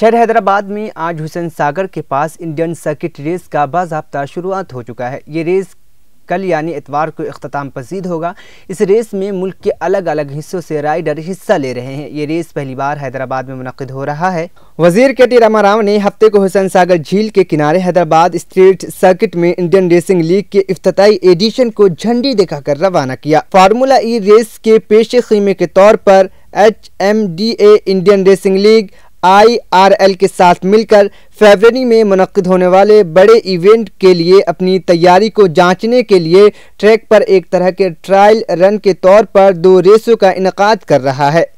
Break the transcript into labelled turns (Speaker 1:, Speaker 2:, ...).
Speaker 1: शहर हैदराबाद में आज हुसैन सागर के पास इंडियन सर्किट रेस का बाबा शुरुआत हो चुका है ये रेस कल यानी इतवार को अख्ताम पसीद होगा इस रेस में मुल्क के अलग अलग हिस्सों से राइडर हिस्सा ले रहे हैं ये रेस पहली बार हैदराबाद में मुनद हो रहा है
Speaker 2: वजीर के टी रामा राव ने हफ्ते को हुसैन सागर झील के किनारे हैदराबाद स्ट्रीट सर्किट में इंडियन रेसिंग लीग के अफ्ताही एडिशन को झंडी दिखाकर रवाना किया फार्मूला ई रेस के पेशे खीमे के तौर पर H M D A Indian racing league IRL के साथ मिलकर फरवरी में मनद होने वाले बड़े इवेंट के लिए अपनी तैयारी को जांचने के लिए ट्रैक पर एक तरह के ट्रायल रन के तौर पर दो रेसों का इनका कर रहा है